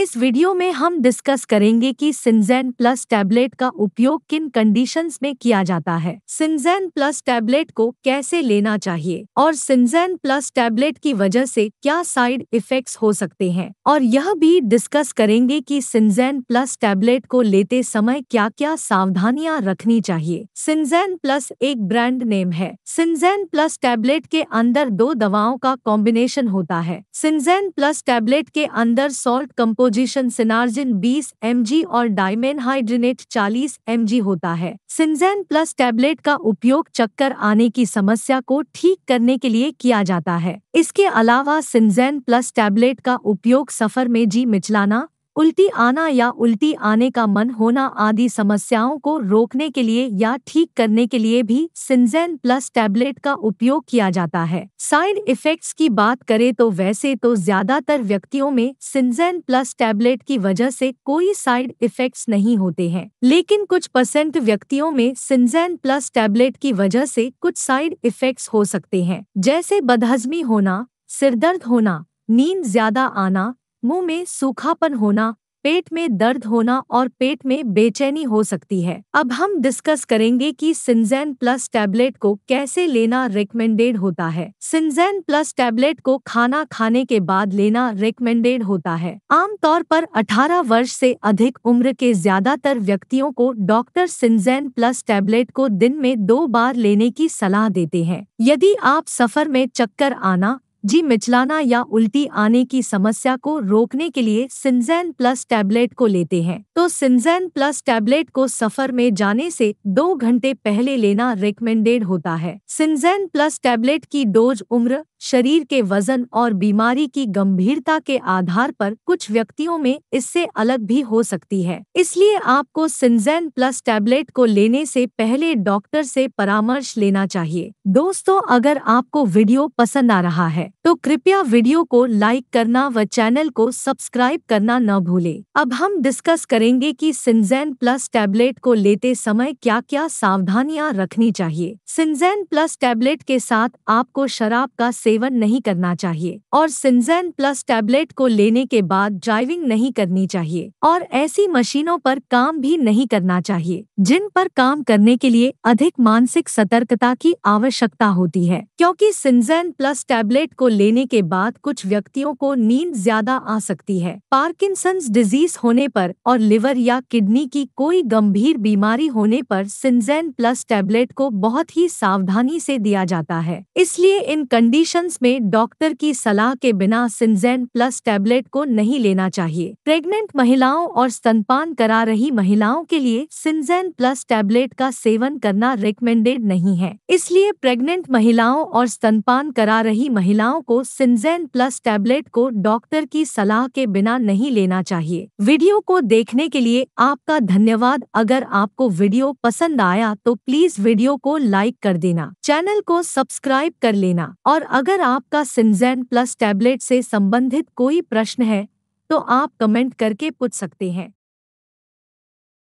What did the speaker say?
इस वीडियो में हम डिस्कस करेंगे कि सिंजेन प्लस टैबलेट का उपयोग किन कंडीशंस में किया जाता है सिंजेन प्लस टैबलेट को कैसे लेना चाहिए और सिंजेन प्लस टैबलेट की वजह से क्या साइड इफेक्ट्स हो सकते हैं और यह भी डिस्कस करेंगे कि सिंजेन प्लस टैबलेट को लेते समय क्या क्या सावधानियां रखनी चाहिए सिंजेन प्लस एक ब्रांड नेम है सिंजेन प्लस टैबलेट के अंदर दो दवाओं का कॉम्बिनेशन होता है सिंजेन प्लस टैबलेट के अंदर salt compose composition cinnarizine 20 M और डायमेनहाइड्रिनेट 40 एम होता है सिंजेन प्लस टैबलेट का उपयोग चक्कर आने की समस्या को ठीक करने के लिए किया जाता है इसके अलावा सिंजेन प्लस टैबलेट का उपयोग सफर में जी मिचलाना उल्टी आना या उल्टी आने का मन होना आदि समस्याओं को रोकने के लिए या ठीक करने के लिए भी सिंजेन प्लस टैबलेट का उपयोग किया जाता है साइड इफेक्ट्स की बात करें तो वैसे तो ज्यादातर व्यक्तियों में सिंजेन प्लस टैबलेट की वजह से कोई साइड इफेक्ट्स नहीं होते हैं लेकिन कुछ परसेंट व्यक्तियों में सिंजेन प्लस टैबलेट की वजह से कुछ साइड इफेक्ट्स हो सकते हैं जैसे बदहजमी होना सिरदर्द होना नींद ज्यादा आना मुंह में सूखापन होना पेट में दर्द होना और पेट में बेचैनी हो सकती है अब हम डिस्कस करेंगे कि सिंजेन प्लस टैबलेट को कैसे लेना रिकमेंडेड होता है सिंजेन प्लस टैबलेट को खाना खाने के बाद लेना रिकमेंडेड होता है आमतौर पर 18 वर्ष से अधिक उम्र के ज्यादातर व्यक्तियों को डॉक्टर सिंजेन प्लस टैबलेट को दिन में दो बार लेने की सलाह देते हैं यदि आप सफर में चक्कर आना जी मिचलाना या उल्टी आने की समस्या को रोकने के लिए सिंजैन प्लस टैबलेट को लेते हैं तो सिंजैन प्लस टैबलेट को सफर में जाने से दो घंटे पहले लेना रिकमेंडेड होता है सिंजैन प्लस टैबलेट की डोज उम्र शरीर के वजन और बीमारी की गंभीरता के आधार पर कुछ व्यक्तियों में इससे अलग भी हो सकती है इसलिए आपको सिंजैन प्लस टैबलेट को लेने से पहले डॉक्टर से परामर्श लेना चाहिए दोस्तों अगर आपको वीडियो पसंद आ रहा है तो कृपया वीडियो को लाइक करना व चैनल को सब्सक्राइब करना न भूले अब हम डिस्कस करेंगे कि सिंजैन प्लस टैबलेट को लेते समय क्या क्या सावधानियां रखनी चाहिए सिंजैन प्लस टैबलेट के साथ आपको शराब का सेवन नहीं करना चाहिए और सिंजैन प्लस टैबलेट को लेने के बाद ड्राइविंग नहीं करनी चाहिए और ऐसी मशीनों पर काम भी नहीं करना चाहिए जिन पर काम करने के लिए अधिक मानसिक सतर्कता की आवश्यकता होती है क्योंकि सिंजैन प्लस टैबलेट को लेने के बाद कुछ व्यक्तियों को नींद ज्यादा आ सकती है पार्किसन डिजीज होने पर और लिवर या किडनी की कोई गंभीर बीमारी होने पर सिंजेन प्लस टैबलेट को बहुत ही सावधानी से दिया जाता है इसलिए इन कंडीशन में डॉक्टर की सलाह के बिना सिंजेन प्लस टैबलेट को नहीं लेना चाहिए प्रेग्नेंट महिलाओं और स्तनपान करा रही महिलाओं के लिए सिंजेन प्लस टैबलेट का सेवन करना रिकमेंडेड नहीं है इसलिए प्रेग्नेंट महिलाओं और स्तनपान करा रही महिलाओं महिलाओं को सिंजेन प्लस टैबलेट को डॉक्टर की सलाह के बिना नहीं लेना चाहिए वीडियो को देखने के लिए आपका धन्यवाद अगर आपको वीडियो पसंद आया तो प्लीज वीडियो को लाइक कर देना चैनल को सब्सक्राइब कर लेना और अगर आपका सिंजेन प्लस टैबलेट से संबंधित कोई प्रश्न है तो आप कमेंट करके पूछ सकते हैं